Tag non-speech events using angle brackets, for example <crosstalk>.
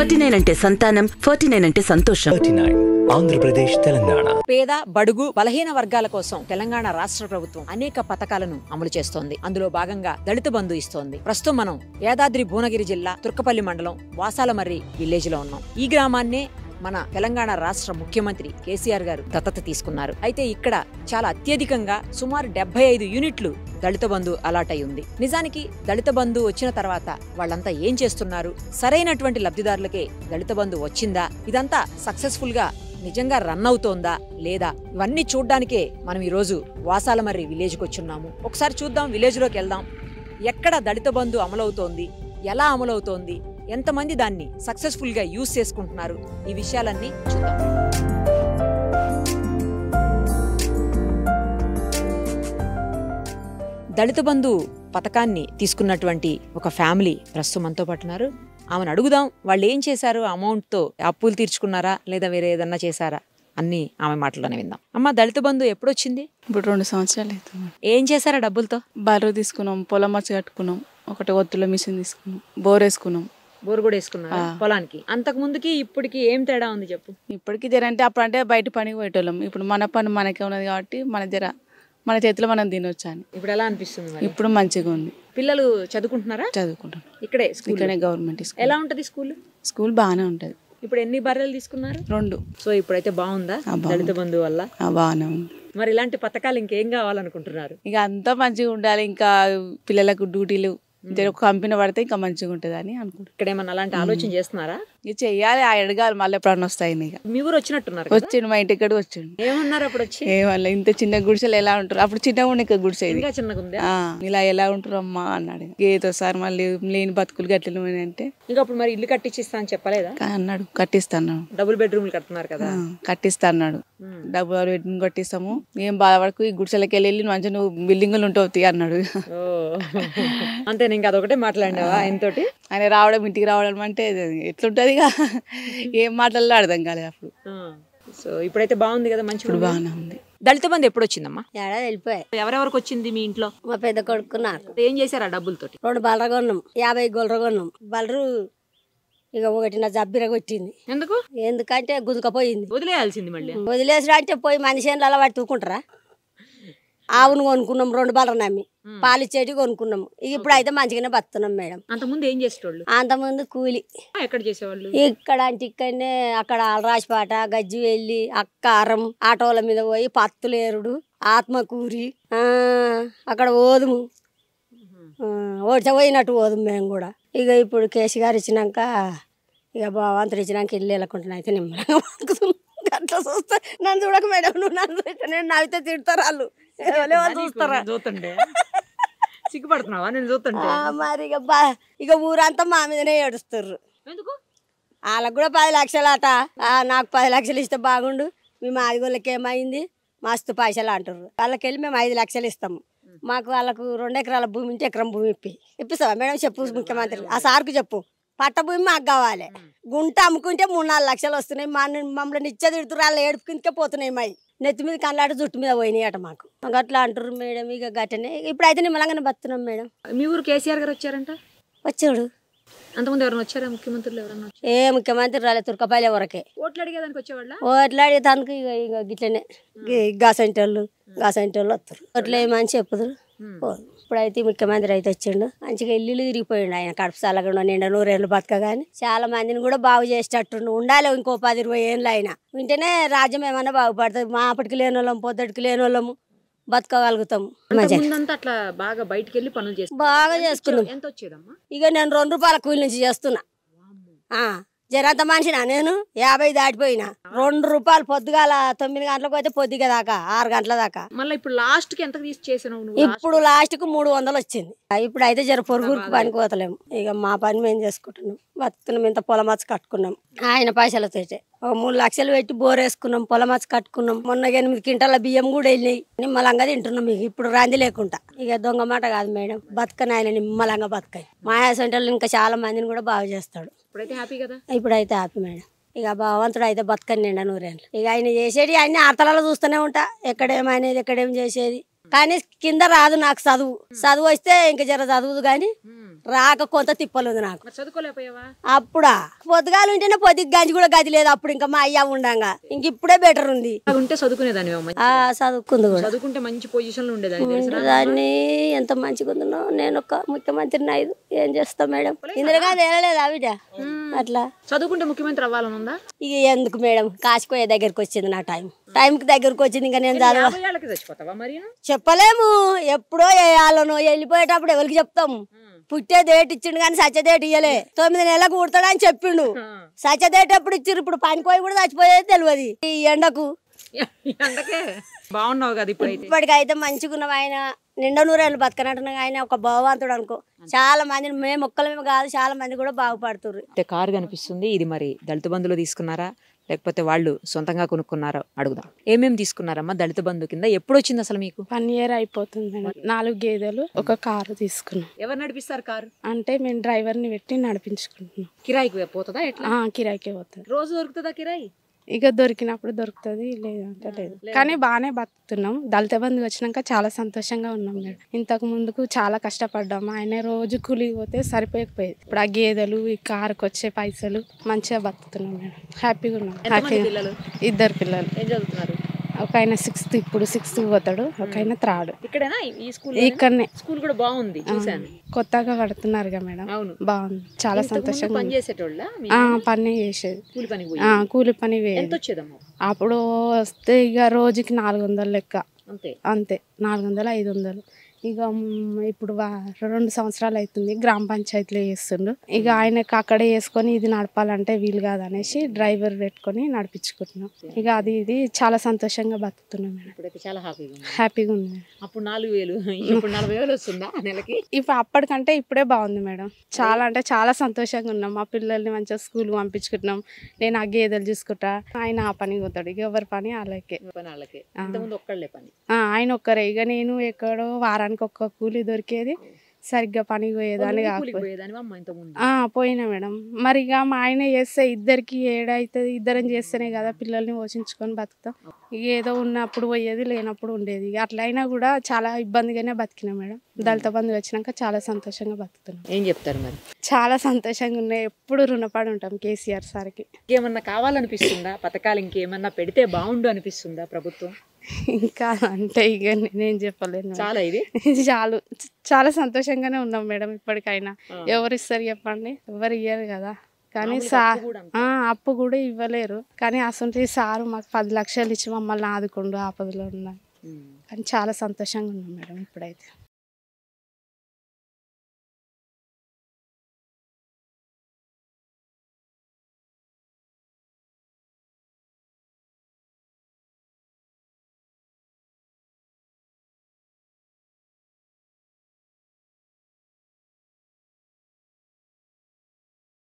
forty nine అంటే సంతానం forty nine అంటే సంతోషం ఆంధ్రప్రదేశ్ తెలంగాణ పేద బడుగు బలహీన వర్గాల కోసం తెలంగాణ రాష్ట్ర ప్రభుత్వం అనేక పథకాలను అమలు చేస్తోంది అందులో భాగంగా దళిత బంధు ఇస్తోంది ప్రస్తుతం మనం యాదాద్రి భువనగిరి జిల్లా తుర్కపల్లి మండలం వాసాలమర్రి విలేజ్ లో ఉన్నాం ఈ గ్రామాన్నే మన తెలంగాణ రాష్ట్ర ముఖ్యమంత్రి కేసీఆర్ గారు దత్తత తీసుకున్నారు అయితే ఇక్కడ చాలా అత్యధికంగా సుమారు డెబ్బై ఐదు యూనిట్లు దళిత బంధు అలాట్ అయి ఉంది నిజానికి దళిత బంధు వచ్చిన తర్వాత వాళ్ళంతా ఏం చేస్తున్నారు సరైనటువంటి లబ్ధిదారులకే దళిత బంధు వచ్చిందా ఇదంతా సక్సెస్ఫుల్ గా నిజంగా రన్ అవుతోందా లేదా ఇవన్నీ చూడ్డానికే మనం ఈరోజు వాసాలమర్రి విలేజ్కి వచ్చున్నాము ఒకసారి చూద్దాం విలేజ్లోకి వెళ్దాం ఎక్కడ దళిత బంధు అమలవుతోంది ఎలా అమలవుతోంది ఎంతమంది దాన్ని సక్సెస్ఫుల్గా యూజ్ చేసుకుంటున్నారు ఈ విషయాలన్నీ చూద్దాం దళిత బంధు పథకాన్ని తీసుకున్నటువంటి ఒక ఫ్యామిలీ ప్రస్తుతం మనతో పట్టున్నారు ఆమెను అడుగుదాం వాళ్ళు ఏం చేశారు అమౌంట్తో అప్పులు తీర్చుకున్నారా లేదా వేరే ఏదన్నా చేశారా అన్ని ఆమె మాటలోనే విందాం అమ్మ దళిత బంధు ఎప్పుడు వచ్చింది ఇప్పుడు రెండు సంవత్సరాలు అవుతుంది ఏం చేశారా డబ్బులతో బర్రె తీసుకున్నాం పొలం మచ్చ కట్టుకున్నాం ఒకటి ఒత్తుల మిషన్ తీసుకున్నాం బోర్ వేసుకున్నాం బోరు కూడా వేసుకున్నారు పొలానికి అంతకు ముందుకి ఇప్పటికి ఏం తేడా ఉంది చెప్పు ఇప్పటికి జర అంటే అప్పుడు అంటే బయట పనికి పోయేటోళ్ళం ఇప్పుడు మన పని మనకే ఉన్నది కాబట్టి మన జర మన చేతిలో మనం తినొచ్చు అని ఇప్పుడు ఎలా అనిపిస్తుంది ఇప్పుడు మంచిగా ఉంది పిల్లలు చదువుకుంటున్నారా చదువుకుంటున్నారు ఇక్కడే ఇక్కడే గవర్నమెంట్ ఎలా ఉంటుంది స్కూల్ స్కూల్ బాగానే ఉంటుంది ఇప్పుడు ఎన్ని బర్రెలు తీసుకున్నారు రెండు సో ఇప్పుడైతే బాగుందా దళిత బంధు వల్ల బాగానే ఉంది మరి ఇలాంటి పథకాలు ఇంకేం కావాలనుకుంటున్నారు ఇక అంతా మంచిగా ఉండాలి ఇంకా పిల్లలకు డ్యూటీలు ఇంకొక కంపెనీ పడితే ఇంకా మంచిగా అని అనుకుంటున్నాను ఇక్కడ ఏమన్నా అలాంటి ఆలోచన చేస్తున్నారా ఇక చెయ్యాలి ఆ ఎడగాలి మళ్ళీ ఎప్పుడన్నా వస్తాయి ఇక మీ ఊరు వచ్చినట్టున్నారు వచ్చిండు మా ఇంటి ఇక్కడ వచ్చిండు ఏమన్నారు అప్పుడు వచ్చి ఏమన్నా ఇంత చిన్న గుడిసెలు ఎలా ఉంటారు అప్పుడు చిన్నగా ఉండి ఇక్కడ గుడిసె చిన్నగా ఇలా ఎలా ఉంటారు అమ్మా అన్నాడు ఏదో సార్ మళ్ళీ లేని బతుకులు గట్లలు అంటే ఇంకా అప్పుడు మరి ఇల్లు కట్టించిస్తా అని చెప్పలేదా అన్నాడు కట్టిస్తాను డబుల్ బెడ్రూమ్ కడుతున్నారు కదా కట్టిస్తా అన్నాడు డబుల్ బెడ్రూమ్ కట్టిస్తాము ఏం బాధపడకు ఈ గుడిసెలకి వెళ్ళి మంచిగా నువ్వు లు ఉంటావు అన్నాడు అంతే ఇంకా అదొకటే మాట్లాడినావా ఆయనతోటి ఆయన రావడం ఇంటికి రావడం అంటే ఎట్లుంటది మరి ఇక ఏం మాటల్లో అర్థం కాలేదు అప్పుడు సో ఇప్పుడైతే బాగుంది కదా మంచి ఇప్పుడు బాగానే ఉంది దళిత బంధు ఎప్పుడు వచ్చిందమ్మా ఏడాది వెళ్ళిపోయాయి ఎవరెవరికి వచ్చింది మీ ఇంట్లో మా పెద్ద కొడుకు నాకు ఏం చేశారు ఆ డబ్బులతో రెండు బలర కొన్నాం యాభై గొల్ర కొన్నాం బలరు ఇక ఒకటి నా జబ్బిర కొట్టింది ఎందుకు ఎందుకంటే గుదుకపోయింది వదిలేయాల్సింది మళ్ళీ వదిలేసరా అంటే పోయి మనిషి అలా పట్టుకుంటారా ఆవును కొనుక్కున్నాం రెండు బలం నమ్మి పాలు ఇచ్చేటి కొనుక్కున్నాము ఇప్పుడు అయితే మంచిగానే బతున్నాం మేడం అంతకుముందు ఏం చేసేవాళ్ళు అంతకుముందు కూలి ఎక్కడ చేసేవాళ్ళు ఇక్కడ అంటే ఇక్కడనే అక్కడ అలరాజపాట గజ్జి వెళ్ళి అక్కారం ఆటోల మీద పోయి పత్తులేరుడు ఆత్మకూరి అక్కడ ఓదుము పోయినట్టు పోదుము మేము కూడా ఇక ఇప్పుడు కేసు గారు ఇచ్చినాక ఇక భగవంతుడు ఇచ్చినాక ఇల్లు వెళ్ళకుండా అయితే నిమ్మలంగా అట్లా చూస్తే నన్ను చూడక మేడం నువ్వు నన్ను నేను నవ్వితే తిడతారు వాళ్ళు చూస్తారా చూస్తుండే సిగ్గుపడుతున్నావా నేను చూస్తుంటే మరి ఇక ఇక ఊరంతా మా మీదనే ఏడుస్తారు ఎందుకు వాళ్ళకు కూడా పది లక్షలు అట నాకు పది లక్షలు ఇస్తే బాగుండు మేము ఆదిగోళ్ళకి ఏమైంది మస్తు పైసలు అంటారు వాళ్ళకి వెళ్ళి మేము ఐదు లక్షలు ఇస్తాము మాకు వాళ్ళకు రెండు ఎకరాల భూమి ఉంటే ఎకరం భూమి ఇప్పి ఇప్పిస్తావా మేడం చెప్పు ముఖ్యమంత్రి ఆ సార్కు చెప్పు పట్ట భూమి మాకు కావాలి గుంట అమ్ముకుంటే మూడు నాలుగు లక్షలు వస్తున్నాయి మా మమ్మల్ని నిత్య తిడుతున్నారు వాళ్ళు ఏడుపుకిందుకే పోతున్నాయి మాయి నెత్తి మీద కళ్ళాట జుట్టు మీద పోయినాయి మాకు అట్లా అంటారు మేడం ఇక గట్టనే ఇప్పుడు అయితే నిమ్మలంగానే బతున్నాం మేడం మీ ఊరు కేసీఆర్ గారు వచ్చారంట వచ్చాడు ఏ ముఖ్యమంత్రి రాలే తుర్కపాయలే వరకే ఓట్లు అడిగేదానికి వచ్చేవాళ్ళ ఓట్లు అడిగేదానికి ఇక ఇక గిట్లనే గాసంటి వాళ్ళు గాసంటి వాళ్ళు వస్తారు ఓట్లే మంచి చెప్పుదురు ఇప్పుడైతే ముఖ్యమంత్రి అయితే వచ్చిండు మంచిగా ఇల్లు తిరిగిపోయిండు ఆయన కడుపు చల్లకుండా నిండా నూరేళ్ళు బతకగాని చాలా మందిని కూడా బాగు చేసేటట్టుండు ఉండాలి ఇంకో పది ఇరవై ఏళ్ళు అయినా వింటేనే రాజ్యం ఏమన్నా బాగుపడుతుంది మా అప్పటికి లేని వాళ్ళం పొద్దుటికి లేని వాళ్ళము బతకగలుగుతాం బాగా బయటకు ఇక నేను రెండు రూపాయల కూలి నుంచి చేస్తున్నా జరంత మనిషినా నేను యాభై దాటిపోయినా రెండు రూపాయలు పొద్దుగాల తొమ్మిది గంటలకు అయితే పొద్దుగా దాకా ఆరు గంటల దాకా మళ్ళీ ఇప్పుడు లాస్ట్ కి ఎంత తీసుకు ఇప్పుడు లాస్ట్ కు మూడు వందలు వచ్చింది ఇప్పుడు అయితే జర పొరుగురికి పనికి పోతలేము ఇక మా పని మేము చేసుకుంటున్నాం బతుకుతున్నాం ఇంత పొలం కట్టుకున్నాం ఆయన పైసలతోటే ఒక మూడు లక్షలు పెట్టి బోర్ వేసుకున్నాం పొలమచ్చ కట్టుకున్నాం మొన్న ఎనిమిది కింటాల బియ్యం కూడా వెళ్ళినాయి నిమ్మలంగా తింటున్నాం మీకు ఇప్పుడు రాంది లేకుండా ఇక దొంగ మాట కాదు మేడం బతకని ఆయన నిమ్మలంగా బతకాయి మాయా సెంటర్లు ఇంకా చాలా మందిని కూడా బాగు చేస్తాడు ఇప్పుడైతే హ్యాపీ ఇప్పుడైతే హ్యాపీ మేడం ఇక భగవంతుడు అయితే బతకని నిండా నూరేళ్ళు ఇక ఆయన చేసేది ఆయన ఆర్తలలో చూస్తూనే ఉంటా ఎక్కడేమైనా ఎక్కడేం చేసేది కానీ కింద రాదు నాకు చదువు చదువు వస్తే ఇంక జర చదువుదు కానీ రాక కొంత తిప్పలేదు నాకు అప్పుడా పొద్దుగాలు ఉంటేనే పొద్దు గంజి కూడా గది లేదు అప్పుడు ఇంకా మా అయ్యా ఉండంగా ఇంక ఇప్పుడే బెటర్ ఉంది దాన్ని ఎంత మంచిగా ఉందో నేను ఒక ముఖ్యమంత్రి నాయుడు ఏం చేస్తా మేడం ఇందిరాగాంధీ వెళ్ళలేదు ఆవిడ అట్లా చదువుకుంటే ముఖ్యమంత్రి అవ్వాలనుందా ఇక ఎందుకు మేడం కాసుకోయే దగ్గరికి వచ్చింది నా టైం టైం కి దగ్గరకు వచ్చింది ఇంకా నేను చెప్పలేము ఎప్పుడో వేయాలను వెళ్ళిపోయేటప్పుడు ఎవరికి చెప్తాం పుట్టేదేటి ఇచ్చిండు కానీ సత్యదేటి ఇయ్యలే తొమ్మిది నెలలకు ఉడతాడని చెప్పిండు సచ్చదేటప్పుడు ఇచ్చిండు ఇప్పుడు పనికోయి కూడా చచ్చిపోయేది తెలియదు ఈ ఎండకు అందుకే బాగున్నావు కదా ఇప్పుడైతే ఇప్పటికైతే మంచిగున్నాం ఆయన నిండా నూరేళ్ళు బతకనట్టున్నాం ఆయన ఒక భగవంతుడు అనుకో చాలా మందిని మేము మేము కాదు చాలా మంది కూడా బాగుపడుతున్నారు కారు కనిపిస్తుంది ఇది మరి దళిత బంధువులు తీసుకున్నారా లేకపోతే వాళ్ళు సొంతంగా కొనుక్కున్నారా అడుగుదా ఏమేమి తీసుకున్నారమ్మా దళిత బంధు కింద ఎప్పుడు వచ్చింది అసలు మీకు వన్ ఇయర్ అయిపోతుంది నాలుగు గేదెలు ఒక కారు తీసుకున్నాం ఎవరు నడిపిస్తారు కారు అంటే మేము డ్రైవర్ ని పెట్టి నడిపించుకుంటున్నాం కిరాయికి పోతుందా ఎట్లా కిరాయికే పోతుంది రోజు దొరుకుతుందా కిరాయి ఇక దొరికినప్పుడు దొరుకుతుంది లేదంటే లేదు కానీ బాగానే బతుకుతున్నాం దళిత బంధు వచ్చినాక చాలా సంతోషంగా ఉన్నాం మేడం ఇంతకు ముందుకు చాలా కష్టపడ్డాం ఆయన రోజు కూలిపోతే పోతే సరిపోయకపోయేది ఇప్పుడు ఆ గేదెలు ఈ కారుకు వచ్చే పైసలు మంచిగా బతుకుతున్నాం మేడం హ్యాపీగా ఉన్నాం ఇద్దరు పిల్లలు ఏం చదువుతున్నారు ఒక ఆయన సిక్స్త్ ఇప్పుడు సిక్స్త్ పోతాడు ఒక ఆయన త్రాడు ఇక్కడేనా ఈ స్కూల్ ఇక్కడనే స్కూల్ కూడా బాగుంది కొత్తగా కడుతున్నారు మేడం అవును బాగుంది చాలా సంతోషంగా పని చేసేటోళ్ళ పని చేసేది కూలి పని కూలి పని ఎంత వచ్చేదమ్మా అప్పుడు వస్తే ఇక రోజుకి నాలుగు వందలు లెక్క అంతే అంతే నాలుగు వందలు ఐదు వందలు ఇక ఇప్పుడు రెండు సంవత్సరాలు అవుతుంది గ్రామ పంచాయతీలో చేస్తుండు ఇక ఆయనకు అక్కడే వేసుకొని ఇది నడపాలంటే వీలు కాదు అనేసి డ్రైవర్ పెట్టుకొని నడిపించుకుంటున్నాం ఇక అది ఇది చాలా సంతోషంగా బతుకుతున్నాం మేడం చాలా హ్యాపీగా హ్యాపీగా ఉంది అప్పుడు నాలుగు వేలు ఇప్పుడు నలభై వేలు వస్తుందా నెలకి ఇప్పుడు అప్పటికంటే ఇప్పుడే బాగుంది మేడం చాలా అంటే చాలా సంతోషంగా ఉన్నాం మా పిల్లల్ని మంచిగా స్కూల్ పంపించుకుంటున్నాం నేను ఆ గేదెలు చూసుకుంటా ఆయన ఆ పని పోతాడు ఇక ఎవరి పని వాళ్ళకే పని వాళ్ళకే ఆయన ఒక్కరే ఇక నేను ఎక్కడో వారానికి వారానికి ఒక్క కూలి దొరికేది సరిగ్గా పని పోయేదాన్ని పోయినా మేడం మరి ఇక మా ఆయన చేస్తే ఇద్దరికి ఏడైతుంది ఇద్దరం చేస్తేనే కదా పిల్లల్ని పోషించుకొని బతుకుతాం ఇక ఏదో ఉన్నప్పుడు పోయేది లేనప్పుడు ఉండేది అట్లయినా కూడా చాలా ఇబ్బందిగానే బతికినా మేడం దళిత బంధు వచ్చినాక చాలా సంతోషంగా బతుకుతున్నాం ఏం చెప్తారు మరి చాలా సంతోషంగా ఉన్నాయి ఎప్పుడు రుణపడి ఉంటాం కేసీఆర్ సార్కి ఏమన్నా కావాలనిపిస్తుందా పథకాలు ఇంకేమన్నా పెడితే బాగుండు అనిపిస్తుందా ప్రభుత్వం ఇంకా అంటే ఇక నేనేం చెప్పలేను చాలా ఇది <laughs> చాలు చాలా సంతోషంగానే ఉన్నాం మేడం ఇప్పటికైనా ఎవరు ఇస్తారు చెప్పండి ఎవరు ఇయ్యరు కదా కానీ సార్ అప్పు కూడా ఇవ్వలేరు కానీ అసలు సారు మాకు పది లక్షలు ఇచ్చి మమ్మల్ని ఆదుకుండు ఆపదలో ఉన్నా కానీ చాలా సంతోషంగా ఉన్నాం మేడం ఇప్పుడైతే